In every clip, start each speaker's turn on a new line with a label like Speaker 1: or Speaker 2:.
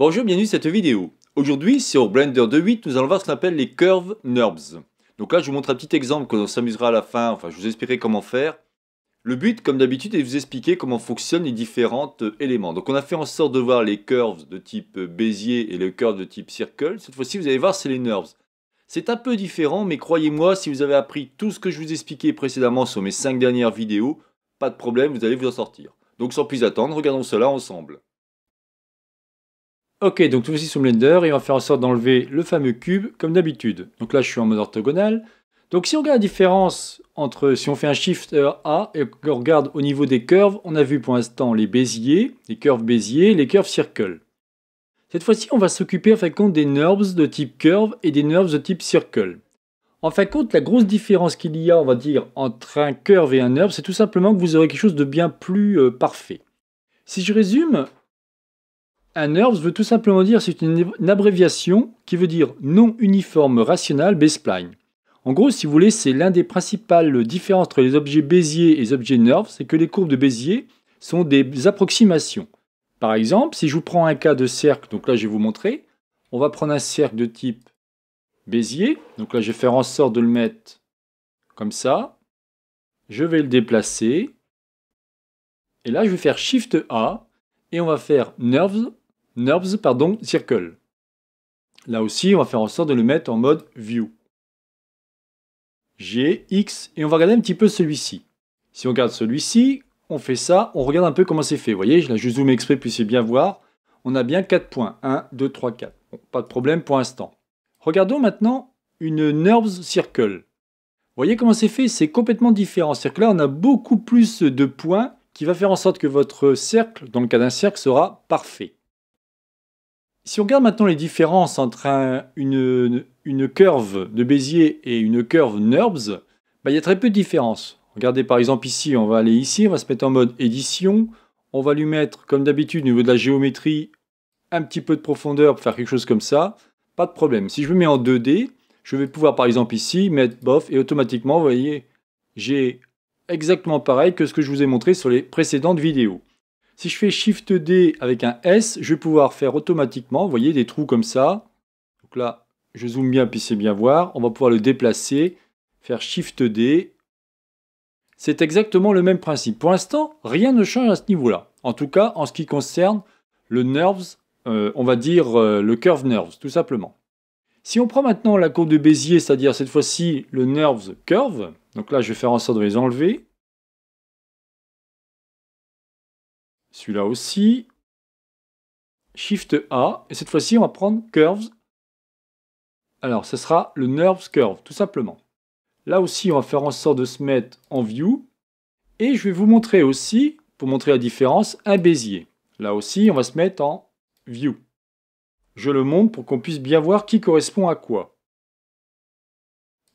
Speaker 1: Bonjour, bienvenue à cette vidéo. Aujourd'hui, sur Blender 2.8, nous allons voir ce qu'on appelle les Curves Nurbs. Donc là, je vous montre un petit exemple que s'amusera à la fin, enfin, je vous expliquerai comment faire. Le but, comme d'habitude, est de vous expliquer comment fonctionnent les différents euh, éléments. Donc on a fait en sorte de voir les curves de type euh, Bézier et les curves de type Circle. Cette fois-ci, vous allez voir, c'est les Nurbs. C'est un peu différent, mais croyez-moi, si vous avez appris tout ce que je vous expliquais précédemment sur mes 5 dernières vidéos, pas de problème, vous allez vous en sortir. Donc sans plus attendre, regardons cela ensemble. Ok, donc tout ceci sur Blender et on va faire en sorte d'enlever le fameux cube comme d'habitude. Donc là, je suis en mode orthogonal. Donc si on regarde la différence entre, si on fait un Shift euh, A et qu'on regarde au niveau des curves, on a vu pour l'instant les béziers, les curves béziers, les curves circle. Cette fois-ci, on va s'occuper en fin de compte des NURBS de type curve et des NURBS de type circle. En fin de compte, la grosse différence qu'il y a, on va dire, entre un curve et un NURBS, c'est tout simplement que vous aurez quelque chose de bien plus euh, parfait. Si je résume, un NURBS veut tout simplement dire, c'est une, abréviation qui veut dire non uniforme rational spline En gros, si vous voulez, c'est l'un des principales différences entre les objets Bézier et les objets NURBS, c'est que les courbes de Bézier sont des approximations. Par exemple, si je vous prends un cas de cercle, donc là je vais vous montrer, on va prendre un cercle de type Bézier, donc là je vais faire en sorte de le mettre comme ça, je vais le déplacer, et là je vais faire Shift A, et on va faire Nerves NURBS, pardon, circle. Là aussi, on va faire en sorte de le mettre en mode view. G, X, et on va regarder un petit peu celui-ci. Si on regarde celui-ci, on fait ça, on regarde un peu comment c'est fait. Vous voyez, je l'ai juste zoomé exprès, puissiez bien voir. On a bien 4 points. 1, 2, 3, 4. pas de problème pour l'instant. Regardons maintenant une NURBS Circle. Vous voyez comment c'est fait C'est complètement différent. cest que là, on a beaucoup plus de points qui va faire en sorte que votre cercle, dans le cas d'un cercle, sera parfait. Si on regarde maintenant les différences entre une, curve de Bézier et une curve NURBS, bah, il y a très peu de différences. Regardez par exemple ici, on va aller ici, on va se mettre en mode édition. On va lui mettre, comme d'habitude, au niveau de la géométrie, un petit peu de profondeur pour faire quelque chose comme ça. Pas de problème. Si je me mets en 2D, je vais pouvoir par exemple ici mettre bof et automatiquement, vous voyez, j'ai exactement pareil que ce que je vous ai montré sur les précédentes vidéos. Si je fais Shift D avec un S, je vais pouvoir faire automatiquement, vous voyez, des trous comme ça. Donc là, je zoome bien, puis c'est bien voir. On va pouvoir le déplacer, faire Shift D. C'est exactement le même principe. Pour l'instant, rien ne change à ce niveau-là. En tout cas, en ce qui concerne le nerves, euh, on va dire euh, le curve nerves, tout simplement. Si on prend maintenant la courbe de Bézier, c'est-à-dire cette fois-ci le nerves curve, donc là je vais faire en sorte de les enlever, Celui-là aussi. Shift A. Et cette fois-ci, on va prendre Curves. Alors, ce sera le Nerves Curve, tout simplement. Là aussi, on va faire en sorte de se mettre en View. Et je vais vous montrer aussi, pour montrer la différence, un Bézier. Là aussi, on va se mettre en View. Je le montre pour qu'on puisse bien voir qui correspond à quoi.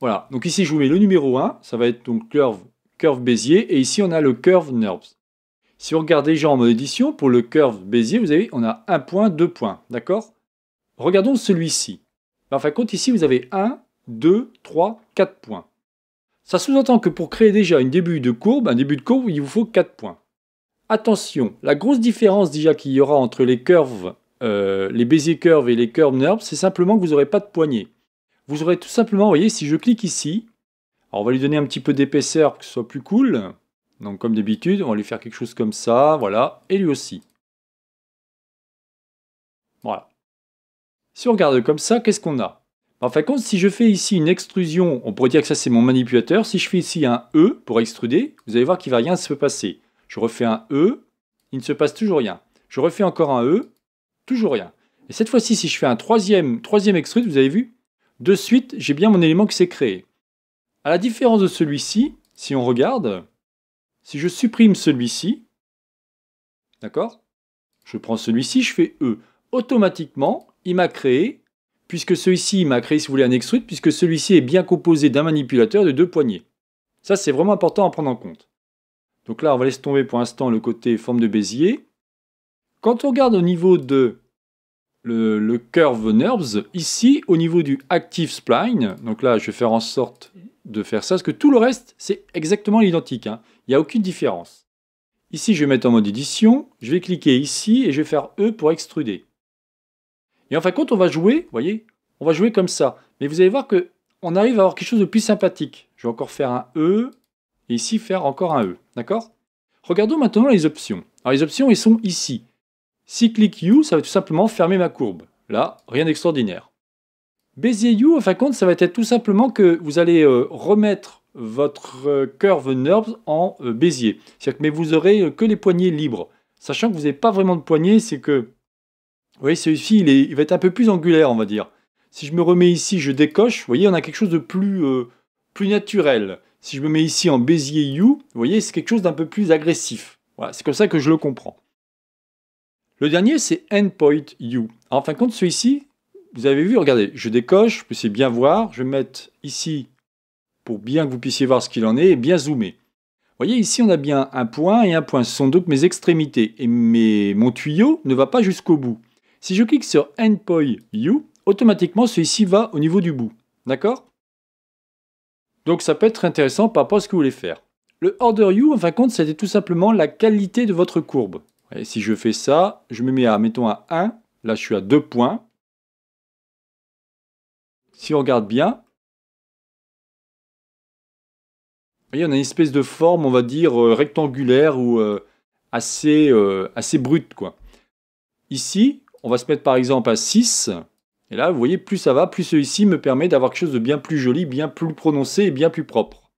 Speaker 1: Voilà, donc ici je vous mets le numéro 1, ça va être donc curve, curve Bézier, et ici on a le curve Nerves. Si on regardez déjà en mode édition, pour le curve Bézier, vous avez, on a 1 point, deux points, d'accord Regardons celui-ci. En fin de compte, ici, vous avez 1, 2, 3, 4 points. Ça sous-entend que pour créer déjà un début de courbe, un début de courbe, il vous faut 4 points. Attention, la grosse différence déjà qu'il y aura entre les curves, euh, les Bézier curves et les curves NURBS, c'est simplement que vous n'aurez pas de poignée. Vous aurez tout simplement, vous voyez, si je clique ici, on va lui donner un petit peu d'épaisseur pour que ce soit plus cool. Donc comme d'habitude, on va lui faire quelque chose comme ça, voilà, et lui aussi. Voilà. Si on regarde comme ça, qu'est-ce qu'on a En fin de compte, si je fais ici une extrusion, on pourrait dire que ça c'est mon manipulateur. Si je fais ici un E pour extruder, vous allez voir qu'il ne va rien se passer. Je refais un E, il ne se passe toujours rien. Je refais encore un E, toujours rien. Et cette fois-ci, si je fais un troisième, troisième extrude, vous avez vu, de suite, j'ai bien mon élément qui s'est créé. À la différence de celui-ci, si on regarde, si je supprime celui-ci, d'accord Je prends celui-ci, je fais E. Automatiquement, il m'a créé, puisque celui-ci m'a créé, si vous voulez, un extrude, puisque celui-ci est bien composé d'un manipulateur et de deux poignées. Ça, c'est vraiment important à prendre en compte. Donc là, on va laisser tomber pour l'instant le côté forme de Bézier. Quand on regarde au niveau de le, curve NURBS, ici, au niveau du active spline, donc là, je vais faire en sorte de faire ça, parce que tout le reste, c'est exactement l'identique. Hein. Il n'y a aucune différence. Ici, je vais mettre en mode édition, je vais cliquer ici et je vais faire E pour extruder. Et en fin de compte, on va jouer, vous voyez, on va jouer comme ça. Mais vous allez voir qu'on arrive à avoir quelque chose de plus sympathique. Je vais encore faire un E, et ici faire encore un E, d'accord Regardons maintenant les options. Alors les options, elles sont ici. Si clique U, ça va tout simplement fermer ma courbe. Là, rien d'extraordinaire. Bézier U, en fin de compte, ça va être tout simplement que vous allez euh, remettre votre euh, curve NURBS en euh, Bézier. C'est-à-dire que mais vous aurez euh, que les poignées libres. Sachant que vous n'avez pas vraiment de poignée, c'est que... Vous voyez, celui-ci, il, il, va être un peu plus angulaire, on va dire. Si je me remets ici, je décoche. Vous voyez, on a quelque chose de plus, plus naturel. Si je me mets ici en Bézier U, vous voyez, c'est quelque chose d'un peu plus agressif. Voilà, c'est comme ça que je le comprends. Le dernier, c'est Endpoint U. En fin de compte, celui-ci, vous avez vu, regardez, je décoche, je peux bien voir, je vais mettre ici pour bien que vous puissiez voir ce qu'il en est et bien zoomer. Vous voyez, ici, on a bien un point et un point. Ce sont donc mes extrémités. Et mon tuyau ne va pas jusqu'au bout. Si je clique sur Endpoint U, automatiquement, celui-ci va au niveau du bout. D'accord Donc, ça peut être intéressant par rapport à ce que vous voulez faire. Le Order U, en fin de compte, c'était tout simplement la qualité de votre courbe. Et si je fais ça, je me mets à, mettons, à 1. Là, je suis à 2 points. Si on regarde bien, voyez, on a une espèce de forme, on va dire, euh, rectangulaire ou euh, assez, euh, assez brute. Quoi. Ici, on va se mettre par exemple à 6. Et là, vous voyez, plus ça va, plus celui-ci me permet d'avoir quelque chose de bien plus joli, bien plus prononcé et bien plus propre.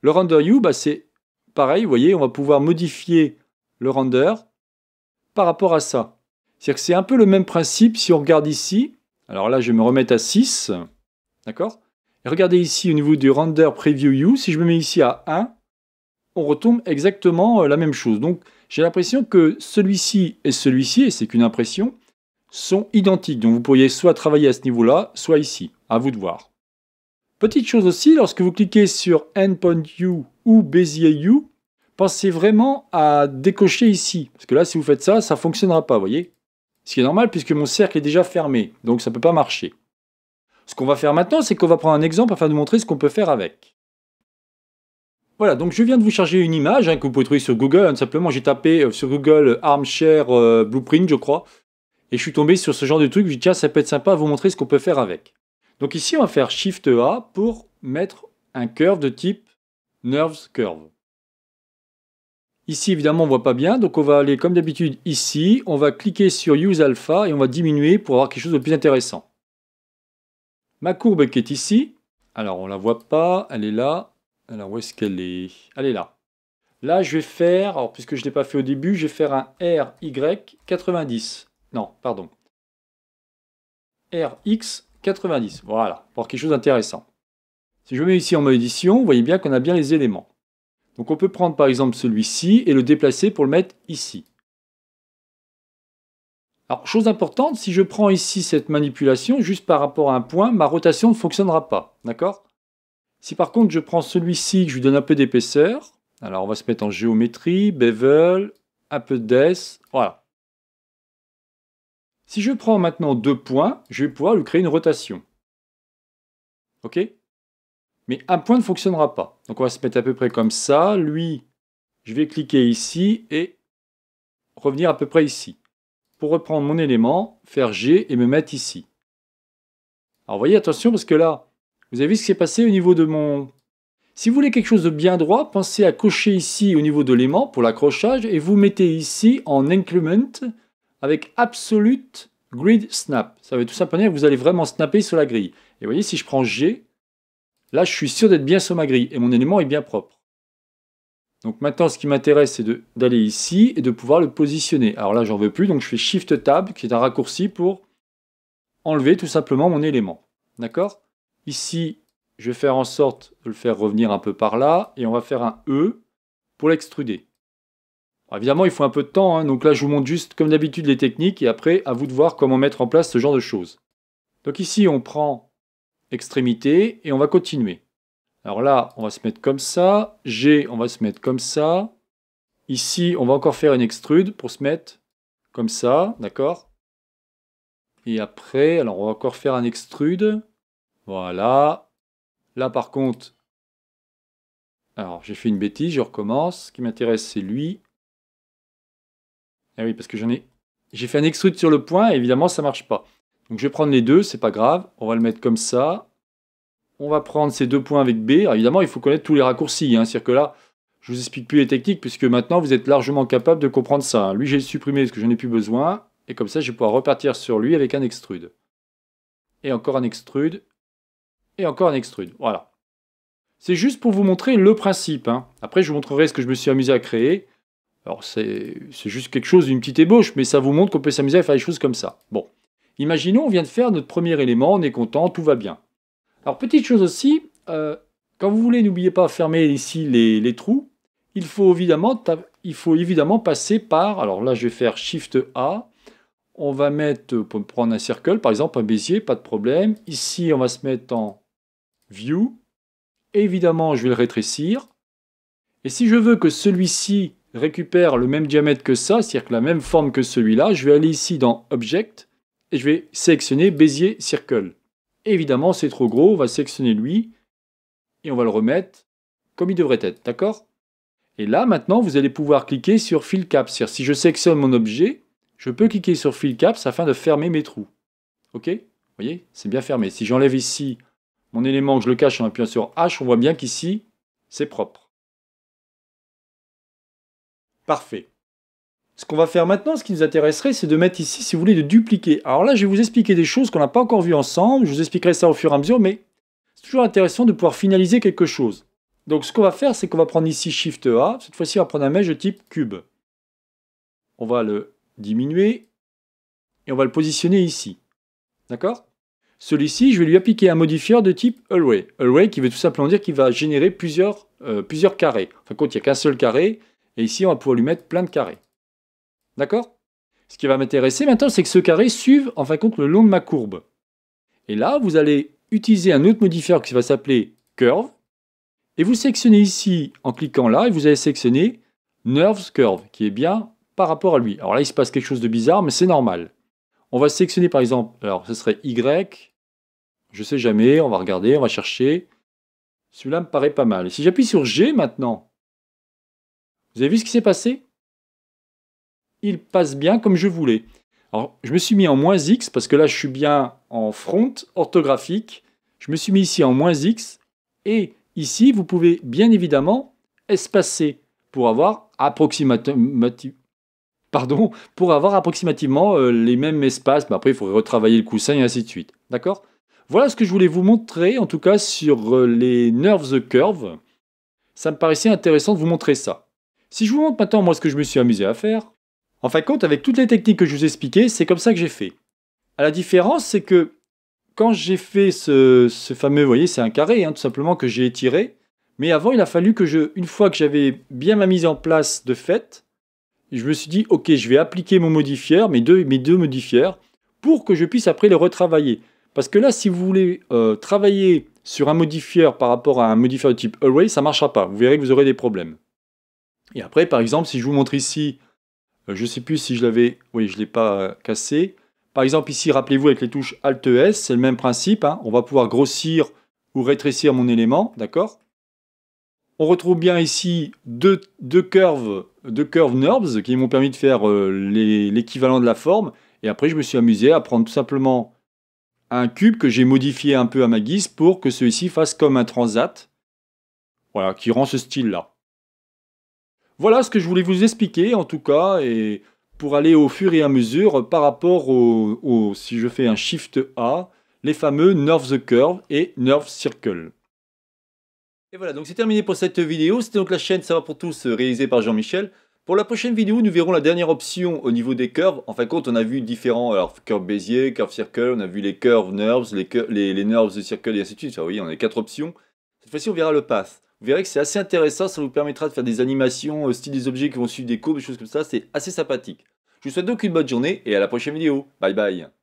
Speaker 1: Le render U, bah, c'est pareil, vous voyez, on va pouvoir modifier le render par rapport à ça. C'est-à-dire que c'est un peu le même principe si on regarde ici. Alors là, je vais me remettre à 6. D'accord regardez ici au niveau du render preview U, si je me mets ici à 1, on retombe exactement euh, la même chose. Donc j'ai l'impression que celui-ci et celui-ci, et c'est qu'une impression, sont identiques. Donc vous pourriez soit travailler à ce niveau-là, soit ici. À vous de voir. Petite chose aussi, lorsque vous cliquez sur Endpoint U ou Bezier U, pensez vraiment à décocher ici. Parce que là, si vous faites ça, ça ne fonctionnera pas, vous voyez Ce qui est normal puisque mon cercle est déjà fermé, donc ça ne peut pas marcher. Ce qu'on va faire maintenant, c'est qu'on va prendre un exemple afin de montrer ce qu'on peut faire avec. Voilà, donc je viens de vous charger une image hein, que vous pouvez trouver sur Google. Hein, simplement, j'ai tapé euh, sur Google euh, Armchair euh, Blueprint, je crois. Et je suis tombé sur ce genre de truc. Je dit, tiens, ça peut être sympa de vous montrer ce qu'on peut faire avec. Donc ici, on va faire Shift A pour mettre un curve de type Nerves Curve. Ici, évidemment, on ne voit pas bien. Donc on va aller, comme d'habitude, ici. On va cliquer sur Use Alpha et on va diminuer pour avoir quelque chose de plus intéressant. Ma courbe qui est ici, alors on ne la voit pas, elle est là. Alors où est-ce qu'elle est Elle est là. Là, je vais faire, alors puisque je ne l'ai pas fait au début, je vais faire un RY 90. Non, pardon. RX 90. Voilà, pour quelque chose d'intéressant. Si je mets ici en mode édition, vous voyez bien qu'on a bien les éléments. Donc on peut prendre par exemple celui-ci et le déplacer pour le mettre ici. Alors, chose importante, si je prends ici cette manipulation, juste par rapport à un point, ma rotation ne fonctionnera pas, d'accord Si par contre je prends celui-ci, que je lui donne un peu d'épaisseur, alors on va se mettre en géométrie, bevel, un peu death, voilà. Si je prends maintenant deux points, je vais pouvoir lui créer une rotation. Ok Mais un point ne fonctionnera pas. Donc on va se mettre à peu près comme ça. Lui, je vais cliquer ici et revenir à peu près ici pour reprendre mon élément, faire G et me mettre ici. Alors voyez, attention, parce que là, vous avez vu ce qui s'est passé au niveau de mon... Si vous voulez quelque chose de bien droit, pensez à cocher ici au niveau de l'aimant pour l'accrochage et vous mettez ici en increment avec absolute grid snap. Ça veut tout simplement dire que vous allez vraiment snapper sur la grille. Et voyez, si je prends G, là je suis sûr d'être bien sur ma grille et mon élément est bien propre. Donc maintenant, ce qui m'intéresse, c'est d'aller ici et de pouvoir le positionner. Alors là, j'en veux plus, donc je fais Shift Tab, qui est un raccourci pour enlever tout simplement mon élément. D'accord Ici, je vais faire en sorte de le faire revenir un peu par là, et on va faire un E pour l'extruder. Évidemment, il faut un peu de temps, hein. donc là, je vous montre juste, comme d'habitude, les techniques, et après, à vous de voir comment mettre en place ce genre de choses. Donc ici, on prend extrémité, et on va continuer. Alors là, on va se mettre comme ça. G, on va se mettre comme ça. Ici, on va encore faire une extrude pour se mettre comme ça, d'accord Et après, alors on va encore faire un extrude. Voilà. Là, par contre, alors j'ai fait une bêtise, je recommence. Ce qui m'intéresse, c'est lui. Ah oui, parce que j'en ai... J'ai fait un extrude sur le point, évidemment, ça marche pas. Donc je vais prendre les deux, c'est pas grave. On va le mettre comme ça. On va prendre ces deux points avec B. évidemment, il faut connaître tous les raccourcis. Hein. C'est-à-dire que là, je vous explique plus les techniques puisque maintenant, vous êtes largement capable de comprendre ça. Lui, j'ai supprimé ce que je n'ai plus besoin. Et comme ça, je vais pouvoir repartir sur lui avec un extrude. Et encore un extrude. Et encore un extrude. Voilà. C'est juste pour vous montrer le principe. Hein. Après, je vous montrerai ce que je me suis amusé à créer. Alors, c'est juste quelque chose, une petite ébauche, mais ça vous montre qu'on peut s'amuser à faire des choses comme ça. Bon. Imaginons, on vient de faire notre premier élément, on est content, tout va bien. Alors, petite chose aussi, euh, quand vous voulez, n'oubliez pas, fermer ici les, trous. Il faut, évidemment, passer par, alors là, je vais faire Shift A. On va mettre, pour prendre un cercle, par exemple, un bézier, pas de problème. Ici, on va se mettre en View. Évidemment, je vais le rétrécir. Et si je veux que celui-ci récupère le même diamètre que ça, c'est-à-dire la même forme que celui-là, je vais aller ici dans Object et je vais sélectionner Bézier Circle. Évidemment, c'est trop gros, on va sectionner lui et on va le remettre comme il devrait être, d'accord Et là, maintenant, vous allez pouvoir cliquer sur Fill Caps. si je sectionne mon objet, je peux cliquer sur Fill Caps afin de fermer mes trous. OK Vous voyez C'est bien fermé. Si j'enlève ici mon élément, que je le cache en appuyant sur H, on voit bien qu'ici, c'est propre. Parfait. Ce qu'on va faire maintenant, ce qui nous intéresserait, c'est de mettre ici, si vous voulez, de dupliquer. Alors là, je vais vous expliquer des choses qu'on n'a pas encore vues ensemble. Je vous expliquerai ça au fur et à mesure, mais c'est toujours intéressant de pouvoir finaliser quelque chose. Donc ce qu'on va faire, c'est qu'on va prendre ici Shift A. Cette fois-ci, on va prendre un mesh de type cube. On va le diminuer et on va le positionner ici. D'accord Celui-ci, je vais lui appliquer un modifieur de type Array. Array qui veut tout simplement dire qu'il va générer plusieurs, euh, plusieurs carrés. Enfin, quand il n'y a qu'un seul carré, et ici, on va pouvoir lui mettre plein de carrés. D'accord Ce qui va m'intéresser maintenant, c'est que ce carré suive en fin de compte le long de ma courbe. Et là, vous allez utiliser un autre modifier qui va s'appeler Curve. Et vous sélectionnez ici, en cliquant là, et vous allez sélectionner Nerves Curve, qui est bien par rapport à lui. Alors là, il se passe quelque chose de bizarre, mais c'est normal. On va sélectionner par exemple, alors ce serait Y, je sais jamais, on va regarder, on va chercher. Celui-là me paraît pas mal. si j'appuie sur G maintenant, vous avez vu ce qui s'est passé il passe bien comme je voulais. Alors, je me suis mis en moins X parce que là, je suis bien en front orthographique. Je me suis mis ici en moins X. Et ici, vous pouvez bien évidemment espacer pour avoir, Pardon, pour avoir approximativement euh, les mêmes espaces. Mais bah, après, il faudrait retravailler le coussin et ainsi de suite. D'accord Voilà ce que je voulais vous montrer, en tout cas sur euh, les Nerves the Curve. Ça me paraissait intéressant de vous montrer ça. Si je vous montre maintenant moi ce que je me suis amusé à faire, en fin de compte, avec toutes les techniques que je vous ai expliquées, c'est comme ça que j'ai fait. la différence, c'est que quand j'ai fait ce, fameux, vous voyez, c'est un carré, hein, tout simplement, que j'ai étiré. Mais avant, il a fallu que je, une fois que j'avais bien ma mise en place de fait, je me suis dit, ok, je vais appliquer mon modifieur, mes deux, mes pour que je puisse après les retravailler. Parce que là, si vous voulez euh, travailler sur un modifieur par rapport à un modifieur de type array, ça ne marchera pas. Vous verrez que vous aurez des problèmes. Et après, par exemple, si je vous montre ici euh, je ne sais plus si je l'avais, oui, je ne l'ai pas euh, cassé. Par exemple, ici, rappelez-vous avec les touches Alt-S, e, c'est le même principe. Hein. On va pouvoir grossir ou rétrécir mon élément, d'accord On retrouve bien ici deux, curves, NURBS qui m'ont permis de faire euh, l'équivalent de la forme. Et après, je me suis amusé à prendre tout simplement un cube que j'ai modifié un peu à ma guise pour que celui-ci fasse comme un transat. Voilà, qui rend ce style-là. Voilà ce que je voulais vous expliquer en tout cas, et pour aller au fur et à mesure par rapport au, si je fais un Shift A, les fameux Nerve the Curve et Nerve Circle. Et voilà, donc c'est terminé pour cette vidéo. C'était donc la chaîne Ça va pour tous réalisée par Jean-Michel. Pour la prochaine vidéo, nous verrons la dernière option au niveau des curves. En fin de compte, on a vu différents, alors curve Bézier, curve circle, on a vu les curves nerves, les, nerves the circle et ainsi de suite. vous on a quatre options. Cette fois-ci, on verra le path. Vous verrez que c'est assez intéressant, ça vous permettra de faire des animations, euh, style des objets qui vont suivre des courbes, des choses comme ça, c'est assez sympathique. Je vous souhaite donc une bonne journée et à la prochaine vidéo. Bye bye